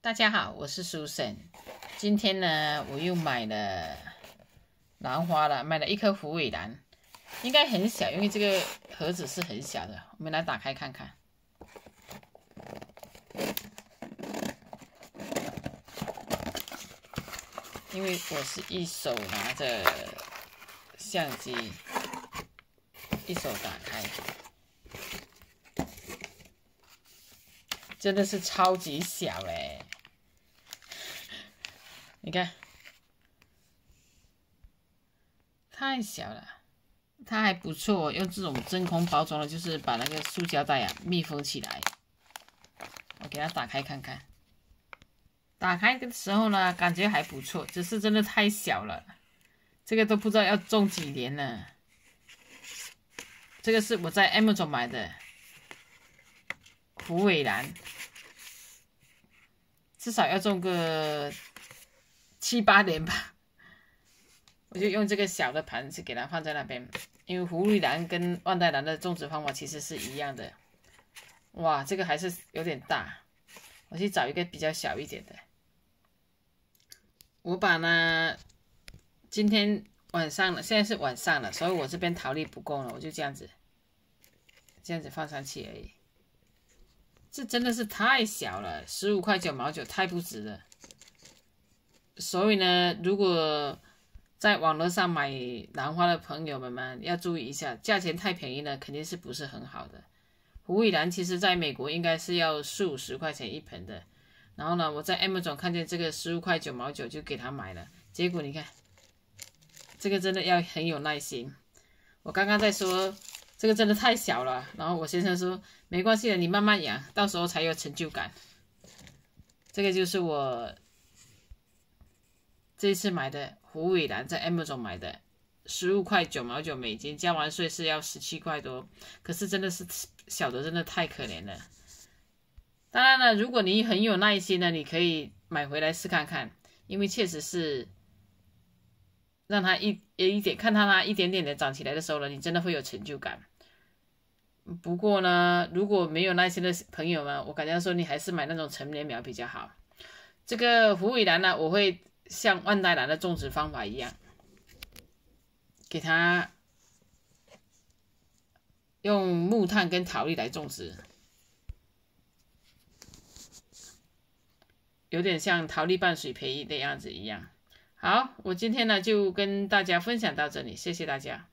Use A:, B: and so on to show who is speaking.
A: 大家好，我是苏婶。今天呢，我又买了兰花了，买了一颗虎尾兰，应该很小，因为这个盒子是很小的。我们来打开看看，因为我是一手拿着相机，一手打开。真的是超级小哎，你看，太小了，它还不错，用这种真空包装的，就是把那个塑胶袋啊密封起来。我给它打开看看，打开的时候呢，感觉还不错，只是真的太小了，这个都不知道要种几年呢。这个是我在 M 总买的虎尾兰。至少要种个七八年吧，我就用这个小的盆子给它放在那边，因为葫芦兰跟万代兰的种植方法其实是一样的。哇，这个还是有点大，我去找一个比较小一点的。我把呢，今天晚上了，现在是晚上了，所以我这边桃粒不够了，我就这样子，这样子放上去而已。这真的是太小了，十五块九毛九太不值了。所以呢，如果在网络上买兰花的朋友们们要注意一下，价钱太便宜了，肯定是不是很好的。虎尾兰其实在美国应该是要四五十块钱一盆的。然后呢，我在 M 总看见这个十五块九毛九就给他买了，结果你看，这个真的要很有耐心。我刚刚在说。这个真的太小了，然后我先生说没关系的，你慢慢养，到时候才有成就感。这个就是我这次买的虎尾兰，在 M 总买的，十五块九毛九美金，交完税是要十七块多。可是真的是小的，真的太可怜了。当然了，如果你很有耐心呢，你可以买回来试看看，因为确实是让它一一点看它那一点点的长起来的时候呢，你真的会有成就感。不过呢，如果没有耐心的朋友们，我感觉说你还是买那种成年苗比较好。这个虎尾兰呢，我会像万代兰的种植方法一样，给它用木炭跟陶粒来种植，有点像陶粒拌水培的样子一样。好，我今天呢就跟大家分享到这里，谢谢大家。